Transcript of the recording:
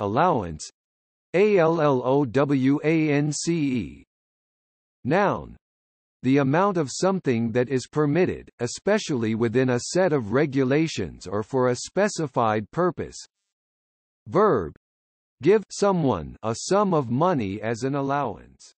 allowance allowance noun the amount of something that is permitted, especially within a set of regulations or for a specified purpose. Verb give someone a sum of money as an allowance.